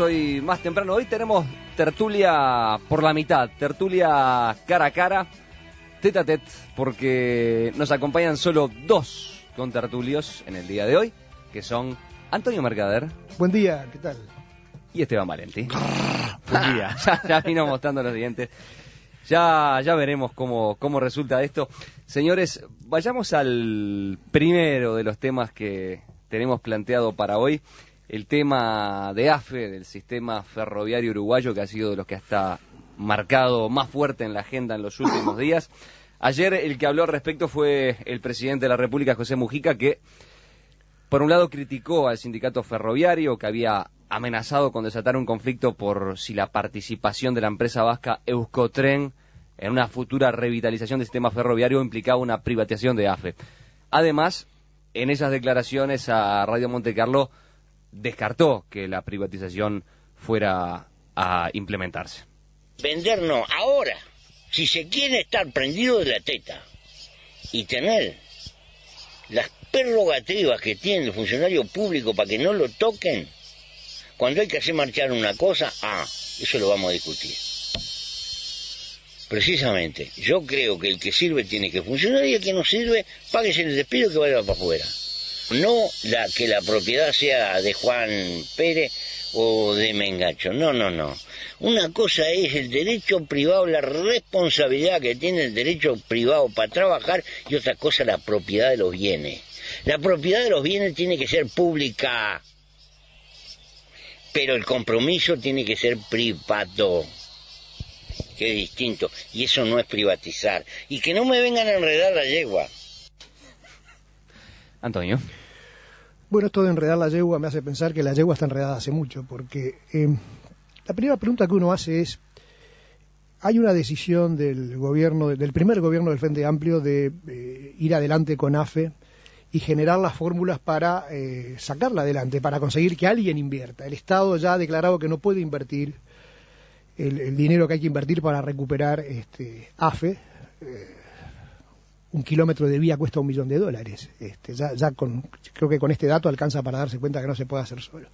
hoy más temprano, hoy tenemos tertulia por la mitad, tertulia cara a cara, teta a porque nos acompañan solo dos con Tertulios en el día de hoy, que son Antonio Mercader. Buen día, ¿qué tal? Y Esteban Valenti. Buen día. ya, vino mostrando los dientes. Ya, ya veremos cómo, cómo resulta esto. Señores, vayamos al primero de los temas que tenemos planteado para hoy el tema de AFE, del sistema ferroviario uruguayo, que ha sido de los que está marcado más fuerte en la agenda en los últimos días. Ayer el que habló al respecto fue el presidente de la República, José Mujica, que por un lado criticó al sindicato ferroviario, que había amenazado con desatar un conflicto por si la participación de la empresa vasca Euskotren en una futura revitalización del sistema ferroviario implicaba una privatización de AFE. Además, en esas declaraciones a Radio Monte Carlo, descartó que la privatización fuera a implementarse. Vender no, ahora, si se quiere estar prendido de la teta y tener las prerrogativas que tiene el funcionario público para que no lo toquen, cuando hay que hacer marchar una cosa, ah, eso lo vamos a discutir. Precisamente, yo creo que el que sirve tiene que funcionar y el que no sirve, páguese el despido que vaya para afuera no la que la propiedad sea de Juan Pérez o de Mengacho. No, no, no. Una cosa es el derecho privado, la responsabilidad que tiene el derecho privado para trabajar y otra cosa la propiedad de los bienes. La propiedad de los bienes tiene que ser pública, pero el compromiso tiene que ser privado. que es distinto. Y eso no es privatizar. Y que no me vengan a enredar la yegua. Antonio. Bueno, esto de enredar la yegua me hace pensar que la yegua está enredada hace mucho, porque eh, la primera pregunta que uno hace es, hay una decisión del gobierno, del primer gobierno del Frente Amplio de eh, ir adelante con AFE y generar las fórmulas para eh, sacarla adelante, para conseguir que alguien invierta. El Estado ya ha declarado que no puede invertir el, dinero que hay que invertir para recuperar este, AFE un kilómetro de vía cuesta un millón de dólares. Este, ya, ya con, creo que con este dato alcanza para darse cuenta que no se puede hacer solo,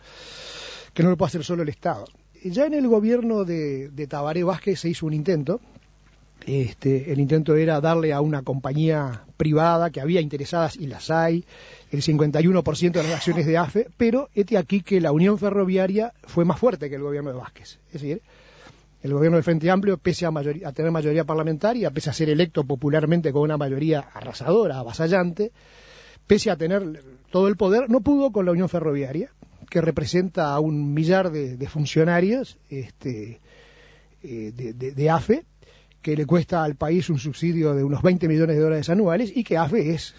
que no lo puede hacer solo el Estado. Ya en el gobierno de, de Tabaré Vázquez se hizo un intento. Este, el intento era darle a una compañía privada que había interesadas, y las hay, el 51% de las acciones de AFE, pero este aquí que la Unión Ferroviaria fue más fuerte que el gobierno de Vázquez. Es decir, el gobierno del Frente Amplio, pese a, tener mayoría parlamentaria, pese a ser electo popularmente con una mayoría arrasadora, avasallante, pese a tener todo el poder, no pudo con la Unión Ferroviaria, que representa a un millar de, funcionarios este, eh, de, AFE, e, que le cuesta al país un subsidio de unos 20 millones de dólares anuales y que AFE es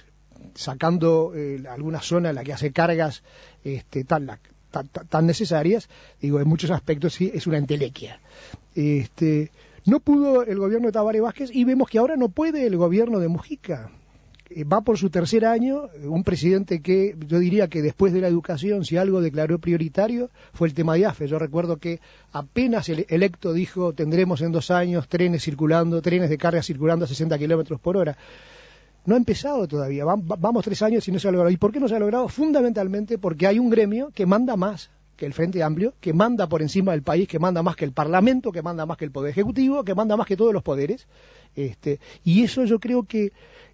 sacando eh, alguna zona en la que hace cargas, este, tal, la, tan, necesarias, digo, en muchos aspectos sí es una entelequia. Este, no pudo el gobierno de Tabaré Vázquez y vemos que ahora no puede el gobierno de Mujica. Eh, va por su tercer año, eh, un presidente que yo diría que después de la educación, si algo declaró prioritario, fue el tema de AFE. Yo recuerdo que apenas el electo dijo tendremos en dos años trenes circulando, trenes de carga circulando a 60 kilómetros por hora no ha empezado todavía. vamos tres años y no se ha logrado. ¿Y por qué no se ha logrado? Fundamentalmente porque hay un gremio que manda más que el Frente Amplio, que manda por encima del país, que manda más que el Parlamento, que manda más que el Poder Ejecutivo, que manda más que todos los poderes. Este, y eso yo creo que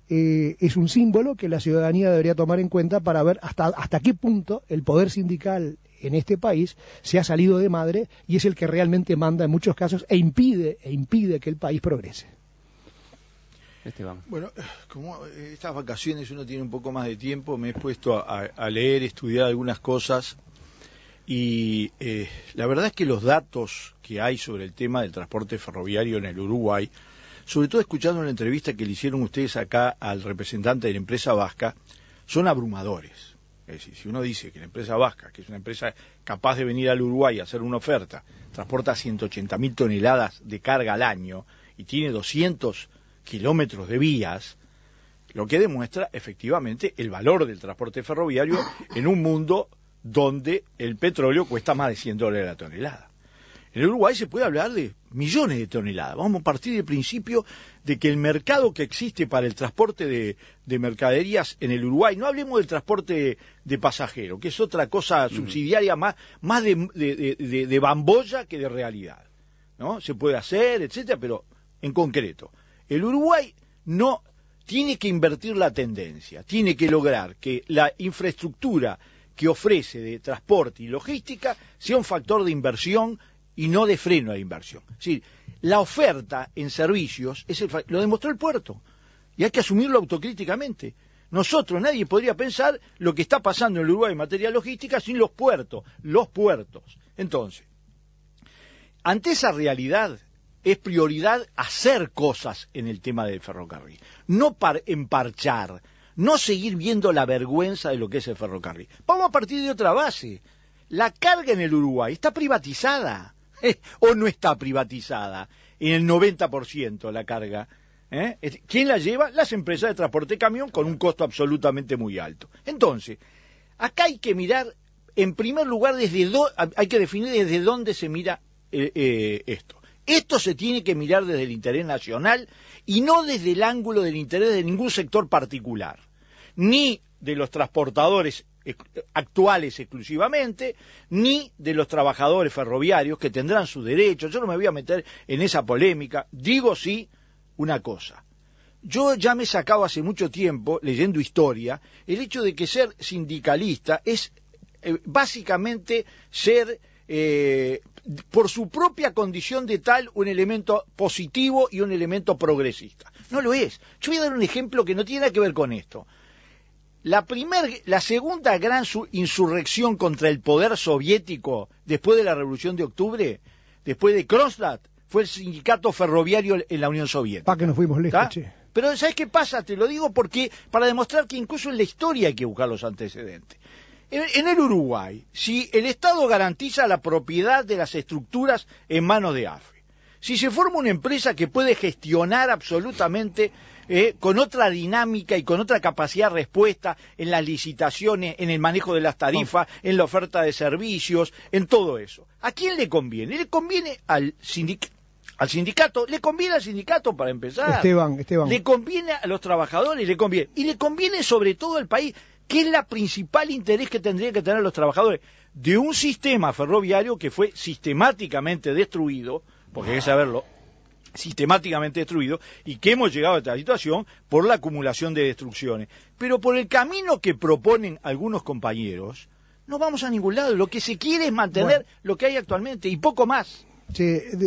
eh, es un símbolo que la ciudadanía debería tomar en cuenta para ver hasta, hasta qué punto el poder sindical en este país se ha salido de madre y es el que realmente manda en muchos casos e impide, e impide que el país progrese. Esteban. Bueno, como eh, estas vacaciones uno tiene un poco más de tiempo, me he puesto a, leer, estudiar algunas cosas y eh, la verdad es que los datos que hay sobre el tema del transporte ferroviario en el Uruguay, sobre todo escuchando una entrevista que le hicieron ustedes acá al representante de la empresa vasca, son abrumadores. Es decir, si uno dice que la empresa vasca, que es una empresa capaz de venir al Uruguay a hacer una oferta, transporta 180.000 toneladas de carga al año y tiene 200 kilómetros de vías, lo que demuestra efectivamente el valor del transporte ferroviario en un mundo donde el petróleo cuesta más de 100 dólares la tonelada. En el Uruguay se puede hablar de millones de toneladas. Vamos a partir del principio de que el mercado que existe para el transporte de, mercaderías en el Uruguay, no hablemos del transporte de, pasajeros, que es otra cosa subsidiaria más, más de, de, bamboya que de realidad. ¿no? Se puede hacer, etcétera, pero en concreto. El Uruguay no tiene que invertir la tendencia, tiene que lograr que la infraestructura que ofrece de transporte y logística sea un factor de inversión y no de freno a la inversión. Es decir, la oferta en servicios es lo demostró el puerto y hay que asumirlo autocríticamente. Nosotros, nadie podría pensar lo que está pasando en el Uruguay en materia logística sin los puertos, los puertos. Entonces, ante esa realidad es prioridad hacer cosas en el tema del ferrocarril, no par emparchar, no seguir viendo la vergüenza de lo que es el ferrocarril. Vamos a partir de otra base. La carga en el Uruguay está privatizada ¿eh? o no está privatizada en el 90% la carga. ¿eh? ¿Quién la lleva? Las empresas de transporte de camión con un costo absolutamente muy alto. Entonces, acá hay que mirar, en primer lugar, desde hay que definir desde dónde se mira eh, esto. Esto se tiene que mirar desde el interés nacional y no desde el ángulo del interés de ningún sector particular, ni de los transportadores actuales exclusivamente, ni de los trabajadores ferroviarios que tendrán sus derechos. Yo no me voy a meter en esa polémica. Digo sí una cosa. Yo ya me he sacado hace mucho tiempo, leyendo historia, el hecho de que ser sindicalista es eh, básicamente ser eh, por su propia condición de tal, un elemento positivo y un elemento progresista. No lo es. Yo voy a dar un ejemplo que no tiene nada que ver con esto. La, la segunda gran insurrección contra el poder soviético después de la Revolución de Octubre, después de Kronstadt, fue el sindicato ferroviario en la Unión Soviética. Para que nos fuimos lejos, Pero ¿sabes qué pasa? Te lo digo porque para demostrar que incluso en la historia hay que buscar los antecedentes. En, el Uruguay, si el Estado garantiza la propiedad de las estructuras en manos de AFE, si se forma una empresa que puede gestionar absolutamente eh, con otra dinámica y con otra capacidad de respuesta en las licitaciones, en el manejo de las tarifas, ah. en la oferta de servicios, en todo eso. ¿A quién le conviene? Le conviene al, al sindicato, le conviene al sindicato para empezar. Esteban, Esteban. Le conviene a los trabajadores, le conviene. Y le conviene sobre todo al país que es la principal interés que tendrían que tener los trabajadores de un sistema ferroviario que fue sistemáticamente destruido, porque hay que saberlo, sistemáticamente destruido, y que hemos llegado a esta situación por la acumulación de destrucciones. Pero por el camino que proponen algunos compañeros, no vamos a ningún lado. Lo que se quiere es mantener lo que hay actualmente y poco más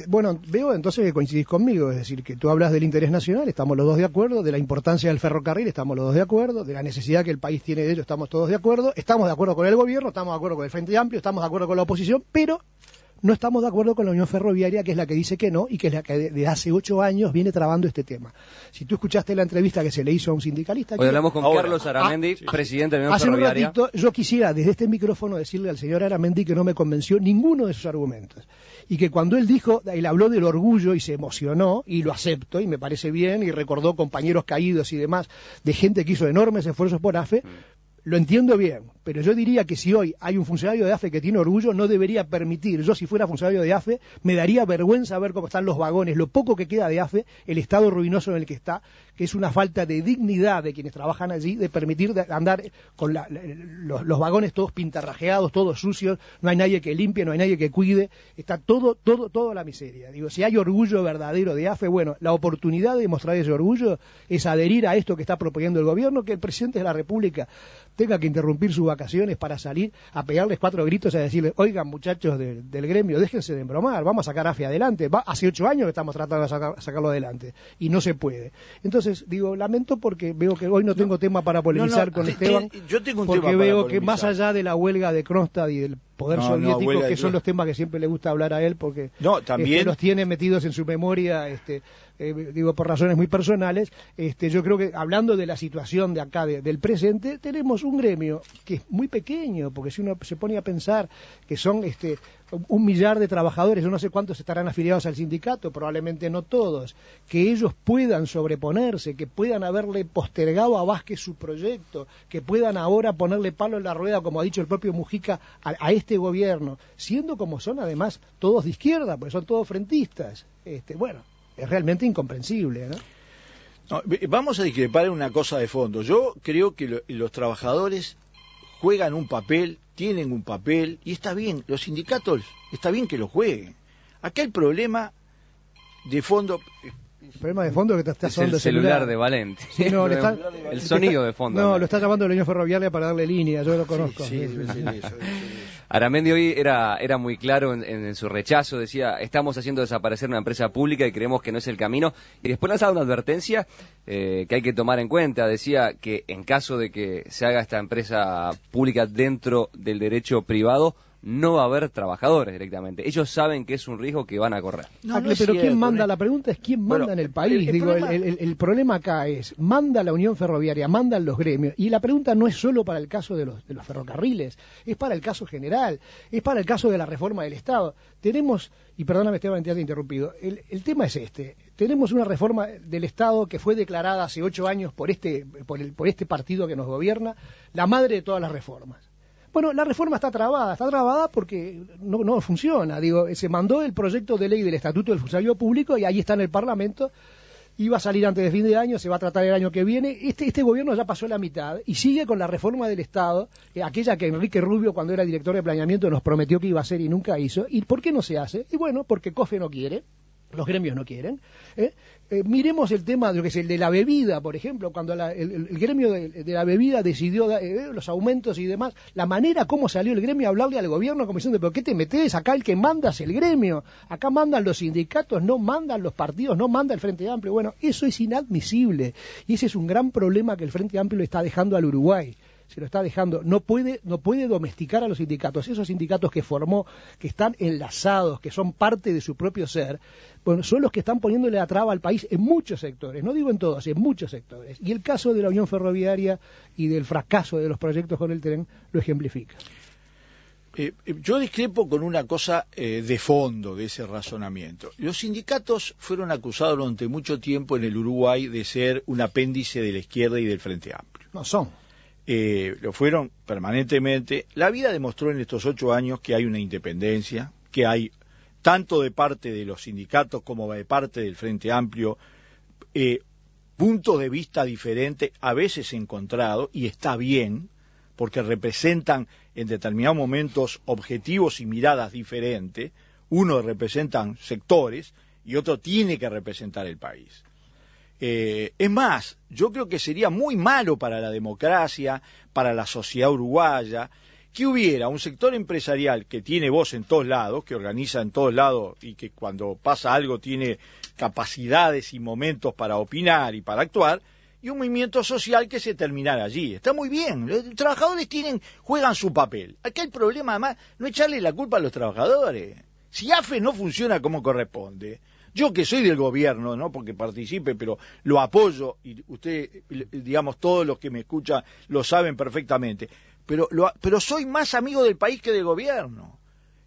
bueno, veo entonces que coincidís conmigo, es decir, que tú hablas del interés nacional, estamos los dos de acuerdo, de la importancia del ferrocarril, estamos los dos de acuerdo, de la necesidad que el país tiene de ello, estamos todos de acuerdo, estamos de acuerdo con el gobierno, estamos de acuerdo con el Frente Amplio, estamos de acuerdo con la oposición, pero no estamos de acuerdo con la Unión Ferroviaria, que es la que dice que no y que es la que desde hace ocho años viene trabando este tema. Si tú escuchaste la entrevista que se le hizo a un sindicalista... Hoy hablamos con Carlos ah, Aramendi, presidente de la Unión Ferroviaria. yo quisiera desde este micrófono decirle al señor Aramendi que no me convenció ninguno de sus argumentos. Y que cuando él dijo, él habló del orgullo y se emocionó, y lo acepto, y me parece bien, y recordó compañeros caídos y demás, de gente que hizo enormes esfuerzos por AFE, mm. Lo entiendo bien, pero yo diría que si hoy hay un funcionario de AFE que tiene orgullo, no debería permitir, yo si fuera funcionario de AFE, me daría vergüenza ver cómo están los vagones, lo poco que queda de AFE, el estado ruinoso en el que está, que es una falta de dignidad de quienes trabajan allí, de permitir andar con los, vagones todos pintarrajeados, todos sucios, no hay nadie que limpie, no hay nadie que cuide, está todo, todo, toda la miseria. Digo, si hay orgullo verdadero de AFE, bueno, la oportunidad de mostrar ese orgullo es adherir a esto que está proponiendo el gobierno, que el presidente de la República tenga que interrumpir sus vacaciones para salir a pegarles cuatro gritos y a decirles, oigan muchachos del gremio, déjense de embromar, vamos a sacar AFE adelante. Va, hace ocho años que estamos tratando de sacarlo adelante y no se puede. Entonces, digo, lamento porque veo que hoy no tengo tema para polemizar con eh, Esteban. Eh, yo porque veo que más allá de la huelga de Kronstadt y del poder soviético, que son los temas que siempre le gusta hablar a él porque no, este, los tiene metidos en su memoria, este, eh, digo, por razones muy personales. Este, yo creo que hablando de la situación de acá, del presente, tenemos un gremio que es muy pequeño, porque si uno se pone a pensar que son este, un millar de trabajadores, yo no sé cuántos estarán afiliados al sindicato, probablemente no todos, que ellos puedan sobreponerse, que puedan haberle postergado a Vázquez su proyecto, que puedan ahora ponerle palo en la rueda, como ha dicho el propio Mujica, a, este gobierno, siendo como son además todos de izquierda, porque son todos frentistas. Este, bueno, es realmente incomprensible, vamos a discrepar en una cosa de fondo. Yo creo que los trabajadores juegan un papel, tienen un papel, y está bien, los sindicatos está bien que lo jueguen. Acá el problema de fondo... problema de fondo que está sonando el celular, de Valente. el sonido de fondo. No, lo está llamando la Unión Ferroviaria para darle línea, yo lo conozco. Aramendi hoy era, muy claro en, su rechazo, decía, estamos haciendo desaparecer una empresa pública y creemos que no es el camino. Y después lanzaba una advertencia eh, que hay que tomar en cuenta. Decía que en caso de que se haga esta empresa pública dentro del derecho privado, no va a haber trabajadores directamente. Ellos saben que es un riesgo que van a correr. Ah, pero ¿quién manda? ¿eh? La pregunta es ¿quién manda en el país? El, problema... acá es, manda la Unión Ferroviaria, mandan los gremios. Y la pregunta no es solo para el caso de los, ferrocarriles, es para el caso general, es para el caso de la reforma del Estado. Tenemos, y perdóname Esteban, te interrumpido, el tema es este tenemos una reforma del Estado que fue declarada hace ocho años por este, este partido que nos gobierna, la madre de todas las reformas. Bueno, la reforma está trabada, está trabada porque no, funciona. Digo, se mandó el proyecto de ley del Estatuto del Funcionario Público y ahí está en el Parlamento iba a salir antes de fin de año, se va a tratar el año que viene. Este, este gobierno ya pasó la mitad y sigue con la reforma del Estado, eh, aquella que Enrique Rubio, cuando era director de planeamiento, nos prometió que iba a hacer y nunca hizo. ¿Y por qué no se hace? Y bueno, porque COFE no quiere los gremios no quieren. ¿eh? Eh, miremos el tema de lo que es el de la bebida, por ejemplo, cuando el, gremio de, la bebida decidió eh, los aumentos y demás, la manera como salió el gremio a hablarle al gobierno como diciendo, pero ¿qué te metes? Acá el que manda es el gremio, acá mandan los sindicatos, no mandan los partidos, no manda el Frente Amplio. Bueno, eso es inadmisible y ese es un gran problema que el Frente Amplio está dejando al Uruguay se lo está dejando, no puede, no puede domesticar a los sindicatos, esos sindicatos que formó, que están enlazados, que son parte de su propio ser, son los que están poniéndole la traba al país en muchos sectores, no digo en todos, en muchos sectores. Y el caso de la Unión Ferroviaria y del fracaso de los proyectos con el tren lo ejemplifica. Eh, eh, yo discrepo con una cosa eh, de fondo de ese razonamiento. Los sindicatos fueron acusados durante mucho tiempo en el Uruguay de ser un apéndice de la izquierda y del Frente Amplio. No son. Eh, lo fueron permanentemente. La vida demostró en estos ocho años que hay una independencia, que hay tanto de parte de los sindicatos como de parte del Frente Amplio, eh, puntos de vista diferentes, a veces encontrados, y está bien, porque representan en determinados momentos objetivos y miradas diferentes. Uno representan sectores y otro tiene que representar el país. Eh, es más, yo creo que sería muy malo para la democracia, para la sociedad uruguaya, que hubiera un sector empresarial que tiene voz en todos lados, que organiza en todos lados y que cuando pasa algo tiene capacidades y momentos para opinar y para actuar, y un movimiento social que se terminara allí. Está muy bien, los trabajadores tienen, juegan su papel. Acá el problema además no echarle la culpa a los trabajadores. Si AFE no funciona como corresponde, yo que soy del gobierno, no porque participe, pero lo apoyo y usted, digamos, todos los que me escuchan lo saben perfectamente, pero, soy más amigo del país que del gobierno.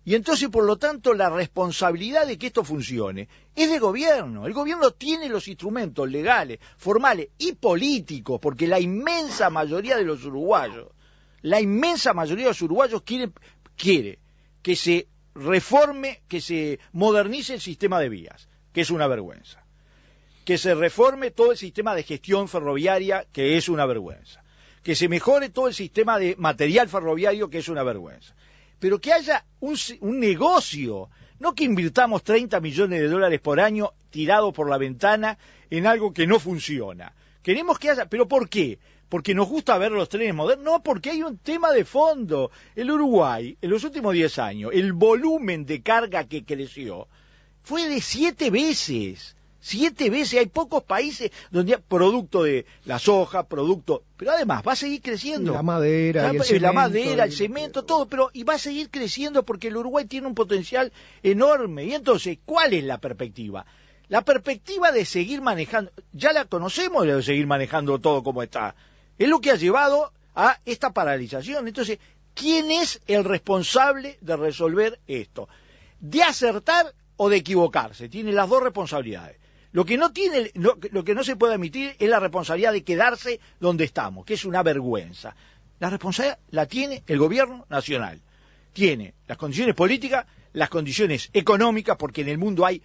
Y entonces, por lo tanto, la responsabilidad de que esto funcione es de gobierno. El gobierno tiene los instrumentos legales, formales y políticos, porque la inmensa mayoría de los uruguayos, la inmensa mayoría de los uruguayos quiere que se reforme, que se modernice el sistema de vías que es una vergüenza. Que se reforme todo el sistema de gestión ferroviaria, que es una vergüenza. Que se mejore todo el sistema de material ferroviario, que es una vergüenza. Pero que haya un, negocio, no que invirtamos 30 millones de dólares por año tirado por la ventana en algo que no funciona. Queremos que haya, pero ¿por qué? porque nos gusta ver los trenes modernos, no, porque hay un tema de fondo. El Uruguay, en los últimos 10 años, el volumen de carga que creció fue de siete veces. Siete veces, hay pocos países donde hay producto de la soja, producto, pero además va a seguir creciendo. La madera, el cemento, la madera, el cemento, todo, pero y va a seguir creciendo porque el Uruguay tiene un potencial enorme. Y entonces, ¿cuál es la perspectiva? La perspectiva de seguir manejando, ya la conocemos, de seguir manejando todo como está. Es lo que ha llevado a esta paralización. Entonces, ¿quién es el responsable de resolver esto? De acertar o de equivocarse. Tiene las dos responsabilidades. Lo que no tiene, lo, que no se puede admitir es la responsabilidad de quedarse donde estamos, que es una vergüenza. La responsabilidad la tiene el gobierno nacional. Tiene las condiciones políticas, las condiciones económicas, porque en el mundo hay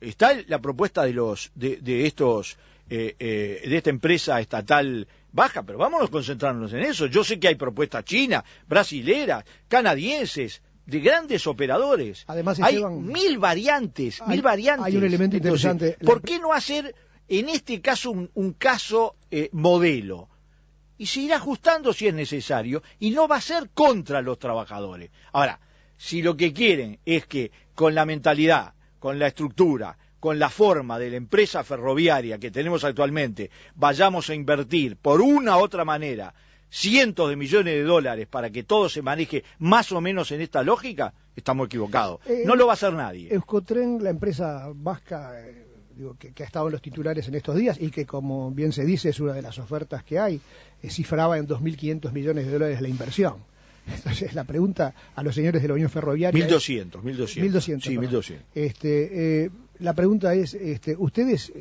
está la propuesta de los de, estos eh, eh, de esta empresa estatal baja, pero vámonos a concentrarnos en eso. Yo sé que hay propuestas chinas, brasileras, canadienses, de grandes operadores. Además, hay mil variantes, mil variantes. Hay un elemento interesante. ¿Por qué no hacer en este caso un, caso eh, modelo? Y se irá ajustando si es necesario y no va a ser contra los trabajadores. Ahora, si lo que quieren es que con la mentalidad, con la estructura, con la forma de la empresa ferroviaria que tenemos actualmente, vayamos a invertir por una u otra manera cientos de millones de dólares para que todo se maneje más o menos en esta lógica, estamos equivocados. Eh, no lo va a hacer nadie. Euskotren, la empresa vasca eh, que, ha estado en los titulares en estos días y que, como bien se dice, es una de las ofertas que hay, eh, cifraba en 2.500 millones de dólares la inversión. Entonces, la pregunta a los señores de la Unión Ferroviaria. 1.200, 1.200. 1.200. Sí, 1.200. Este, la pregunta es: este, ¿ustedes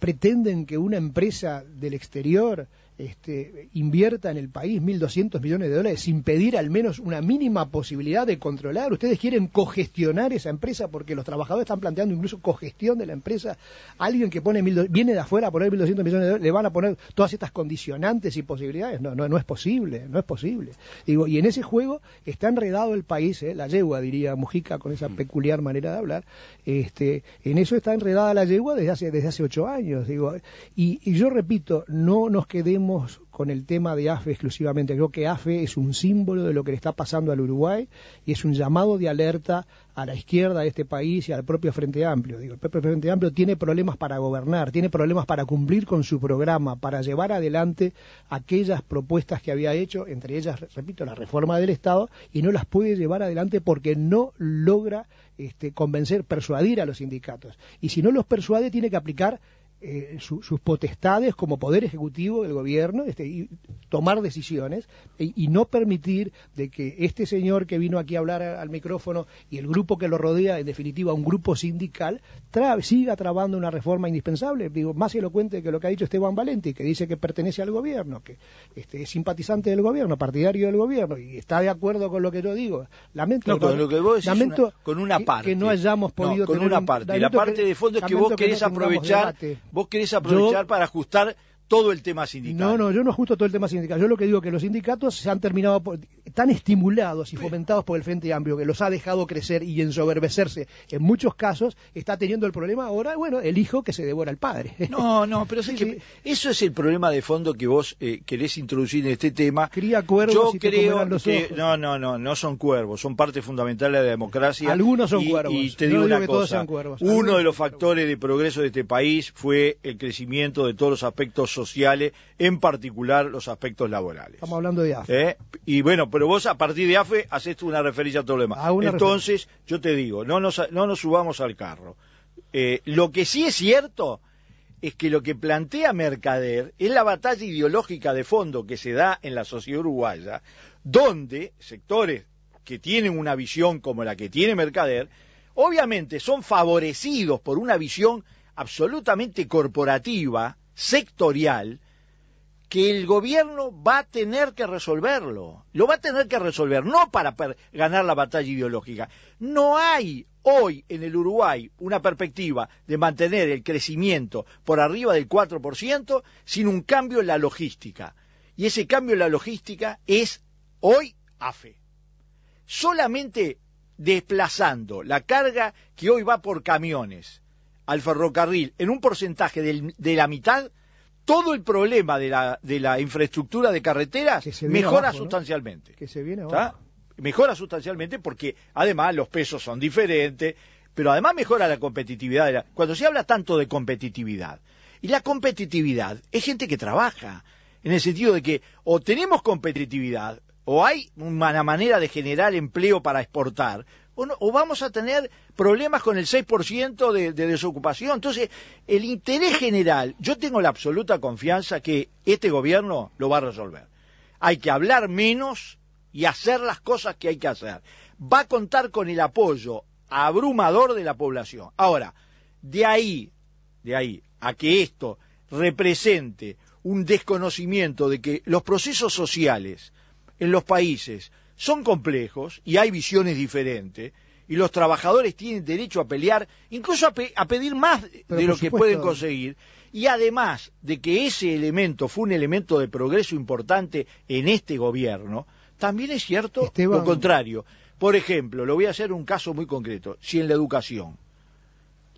pretenden que una empresa del exterior este, invierta en el país 1.200 millones de dólares sin pedir al menos una mínima posibilidad de controlar. Ustedes quieren cogestionar esa empresa porque los trabajadores están planteando incluso cogestión de la empresa. Alguien que pone viene de afuera a poner 1.200 millones de dólares, le van a poner todas estas condicionantes y posibilidades. No, no, no es posible, no es posible. Digo, y en ese juego está enredado el país, ¿eh? la yegua, diría Mujica, con esa mm. peculiar manera de hablar. Este, en eso está enredada la yegua desde hace, desde hace ocho años. Digo, y yo repito, no nos quedemos con el tema de AFE exclusivamente. Creo que AFE es un símbolo de lo que le está pasando al Uruguay y es un llamado de alerta a la izquierda de este país y al propio Frente Amplio. Digo, el propio Frente Amplio tiene problemas para gobernar, tiene problemas para cumplir con su programa, para llevar adelante aquellas propuestas que había hecho, entre ellas, repito, la reforma del Estado, y no las puede llevar adelante porque no logra este, convencer, persuadir a los sindicatos. Y si no los persuade, tiene que aplicar eh, su, sus potestades como poder ejecutivo del gobierno este, y tomar decisiones e, y no permitir de que este señor que vino aquí a hablar al micrófono y el grupo que lo rodea, en definitiva un grupo sindical, siga trabando una reforma indispensable, digo, más elocuente que lo que ha dicho Esteban Valenti, que dice que pertenece al gobierno, que este, es simpatizante del gobierno, partidario del gobierno y está de acuerdo con lo que yo digo. Lamento, con, que una, parte. Que, no hayamos podido con una parte. la parte de fondo es que vos querés aprovechar vos querés aprovechar para ajustar todo el tema sindical. No, no, yo no justo todo el tema sindical. Yo lo que digo es que los sindicatos se han terminado tan estimulados y fomentados por el Frente Amplio que los ha dejado crecer y ensoberbecerse. En muchos casos está teniendo el problema ahora, bueno, el hijo que se devora al padre. No, no, pero eso es el problema de fondo que vos eh, querés introducir en este tema. Cría cuervos yo y creo los que no, no, no, no son cuervos, son parte fundamental de la democracia. Algunos son cuervos. Y te digo una cosa, uno de los factores de progreso de este país fue el crecimiento de todos los aspectos sociales, en particular los aspectos laborales. Estamos hablando de AFE. ¿Eh? Y bueno, pero vos a partir de AFE haces una referencia a lo demás. Entonces, yo te digo, no nos, no nos subamos al carro. Eh, lo que sí es cierto es que lo que plantea Mercader es la batalla ideológica de fondo que se da en la sociedad uruguaya, donde sectores que tienen una visión como la que tiene Mercader, obviamente son favorecidos por una visión absolutamente corporativa, sectorial que el gobierno va a tener que resolverlo. Lo va a tener que resolver, no para ganar la batalla ideológica. No hay hoy en el Uruguay una perspectiva de mantener el crecimiento por arriba del 4% sin un cambio en la logística. Y ese cambio en la logística es hoy AFE. Solamente desplazando la carga que hoy va por camiones al ferrocarril en un porcentaje de la mitad, todo el problema de la, infraestructura de carreteras mejora sustancialmente. Que se Mejora sustancialmente porque además los pesos son diferentes, pero además mejora la competitividad. Cuando se habla tanto de competitividad, y la competitividad es gente que trabaja, en el sentido de que o tenemos competitividad o hay una manera de generar empleo para exportar, o, vamos a tener problemas con el 6% de, de desocupación. Entonces, el interés general, yo tengo la absoluta confianza que este gobierno lo va a resolver. Hay que hablar menos y hacer las cosas que hay que hacer. Va a contar con el apoyo abrumador de la población. Ahora, de ahí, de ahí a que esto represente un desconocimiento de que los procesos sociales en los países son complejos y hay visiones diferentes y los trabajadores tienen derecho a pelear, incluso a, pedir más de lo que pueden conseguir. Y además de que ese elemento fue un elemento de progreso importante en este gobierno, también es cierto lo contrario. Por ejemplo, lo voy a hacer un caso muy concreto. Si en la educación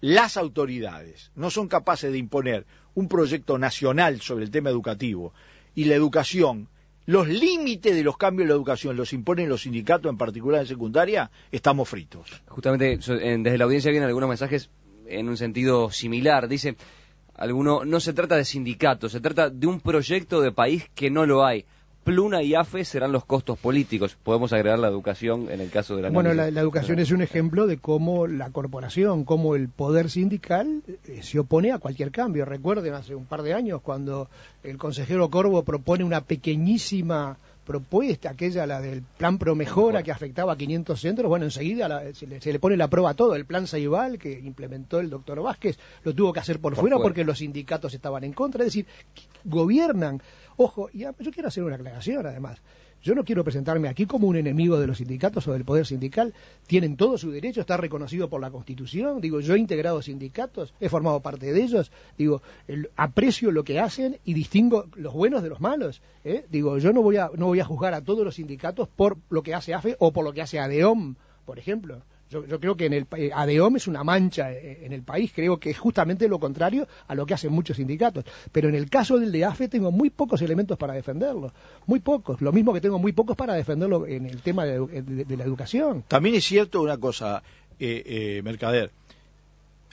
las autoridades no son capaces de imponer un proyecto nacional sobre el tema educativo y la educación los límites de los cambios en la educación los imponen los sindicatos, en particular en secundaria, estamos fritos. Justamente desde la audiencia vienen algunos mensajes en un sentido similar. Dice alguno, no se trata de sindicatos, se trata de un proyecto de país que no lo hay. Pluna y AFE serán los costos políticos. Podemos agregar la educación en el caso de la... Bueno, la, educación es un ejemplo de cómo la corporación, cómo el poder sindical eh, se opone a cualquier cambio. Recuerden hace un par de años cuando el consejero Corvo propone una pequeñísima propuesta, aquella, la del plan Promejora, que afectaba a 500 centros, bueno, enseguida se, le, se, le, pone la prueba a todo. El plan Saibal, que implementó el doctor Vázquez, lo tuvo que hacer por, fuera, porque los sindicatos estaban en contra. Es decir, gobiernan Ojo, y yo quiero hacer una aclaración además. Yo no quiero presentarme aquí como un enemigo de los sindicatos o del poder sindical. Tienen todo su derecho, está reconocido por la Constitución. Digo, yo he integrado sindicatos, he formado parte de ellos. Digo, aprecio lo que hacen y distingo los buenos de los malos. ¿eh? Digo, yo no voy, a, no voy a juzgar a todos los sindicatos por lo que hace AFE o por lo que hace ADEOM, por ejemplo. Yo, creo que en el ADEOM eh, es una mancha eh, eh, en el país, creo que es justamente lo contrario a lo que hacen muchos sindicatos. Pero en el caso del de AFE tengo muy pocos elementos para defenderlo, muy pocos. Lo mismo que tengo muy pocos para defenderlo en el tema de, la educación. También es cierto una cosa, Mercader,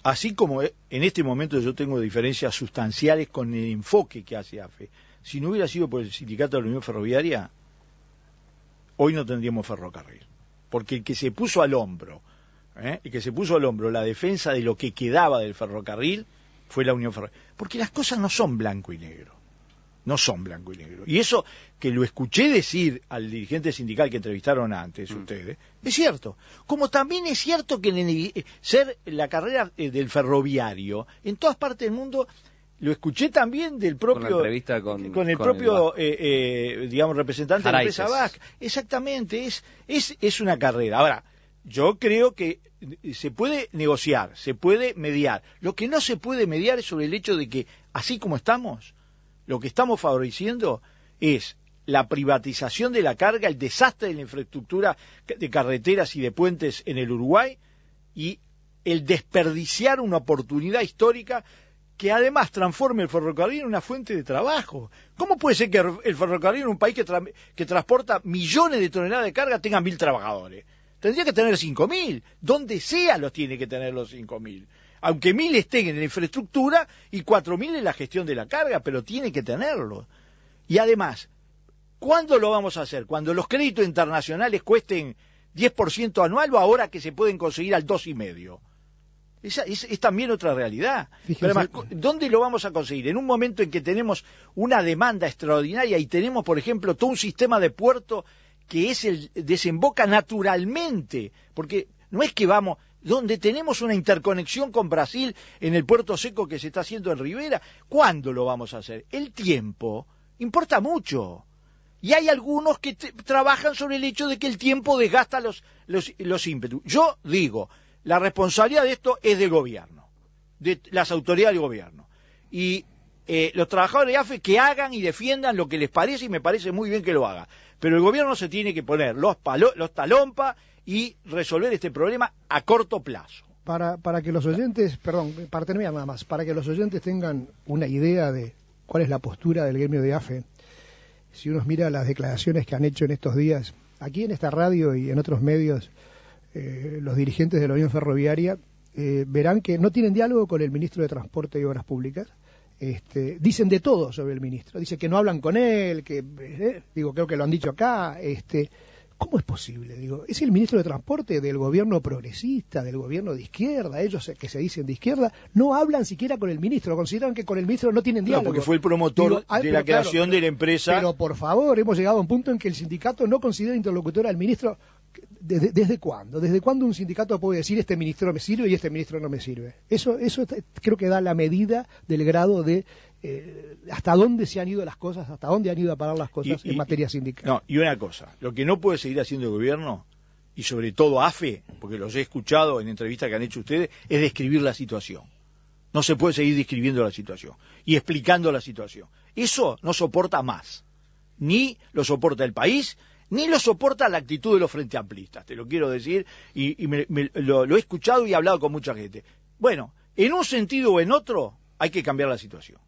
así como en este momento yo tengo diferencias sustanciales con el enfoque que hace AFE, si no hubiera sido por el sindicato de la Unión Ferroviaria, hoy no tendríamos ferrocarril porque el que se puso al hombro, ¿eh? que se puso al hombro la defensa de lo que quedaba del ferrocarril fue la Unión Ferroviaria. Porque las cosas no son blanco y negro, no son blanco y negro. Y eso que lo escuché decir al dirigente sindical que entrevistaron antes mm. ustedes, es cierto. Como también es cierto que en eh, ser la carrera eh, del ferroviario en todas partes del mundo lo escuché también del propio eh, con, el propio eh, eh, digamos representante de la empresa vasca exactamente es es es una carrera ahora yo creo que se puede negociar se puede mediar lo que no se puede mediar es sobre el hecho de que así como estamos lo que estamos favoreciendo es la privatización de la carga el desastre de la infraestructura de carreteras y de puentes en el Uruguay y el desperdiciar una oportunidad histórica que además transforme el ferrocarril en una fuente de trabajo. ¿Cómo puede ser que el ferrocarril en un país que, transporta millones de toneladas de carga tenga mil trabajadores? Tendría que tener cinco mil. Donde sea los tiene que tener los cinco mil. Aunque mil estén en la infraestructura y cuatro mil en la gestión de la carga, pero tiene que tenerlo. Y además, ¿cuándo lo vamos a hacer? ¿Cuando los créditos internacionales cuesten 10% anual o ahora que se pueden conseguir al y medio es, también otra realidad. Pero además, ¿dónde lo vamos a conseguir? En un momento en que tenemos una demanda extraordinaria y tenemos, por ejemplo, todo un sistema de puerto que es el desemboca naturalmente, porque no es que vamos donde tenemos una interconexión con Brasil en el puerto seco que se está haciendo en Rivera, ¿cuándo lo vamos a hacer? El tiempo importa mucho. Y hay algunos que trabajan sobre el hecho de que el tiempo desgasta los, los, los ímpetus. Yo digo, la responsabilidad de esto es del gobierno, de las autoridades del gobierno. Y eh, los trabajadores de AFE que hagan y defiendan lo que les parece y me parece muy bien que lo haga. Pero el gobierno se tiene que poner los, los talompa y resolver este problema a corto plazo. Para, para que los oyentes, perdón, para terminar nada más, para que los oyentes tengan una idea de cuál es la postura del gremio de AFE, si uno mira las declaraciones que han hecho en estos días, aquí en esta radio y en otros medios, eh, los dirigentes de la Unión Ferroviaria eh, verán que no tienen diálogo con el ministro de Transporte y Obras Públicas. Este, dicen de todo sobre el ministro, dicen que no hablan con él, que eh, digo creo que lo han dicho acá, este, ¿cómo es posible? Digo, es el ministro de Transporte del gobierno progresista, del gobierno de izquierda, ellos que se dicen de izquierda, no hablan siquiera con el ministro, consideran que con el ministro no tienen diálogo. porque fue el promotor ah, de la creación de la empresa. Pero por favor, hemos llegado a un punto en que el sindicato no considera interlocutor al ministro desde, cuándo? ¿Desde cuándo un sindicato puede decir este ministro me sirve y este ministro no me sirve? Eso, eso creo que da la medida del grado de eh, hasta dónde se han ido las cosas, hasta dónde han ido a parar las cosas en materia sindical. y una cosa, lo que no puede seguir haciendo el gobierno, y sobre todo AFE, porque los he escuchado en entrevistas que han hecho ustedes, es describir la situación. No se puede seguir describiendo la situación y explicando la situación. Eso no soporta más. Ni lo soporta el país, ni lo soporta la actitud de los frente amplistas, te lo quiero decir, y, lo, lo he escuchado y he hablado con mucha gente. Bueno, en un sentido o en otro hay que cambiar la situación.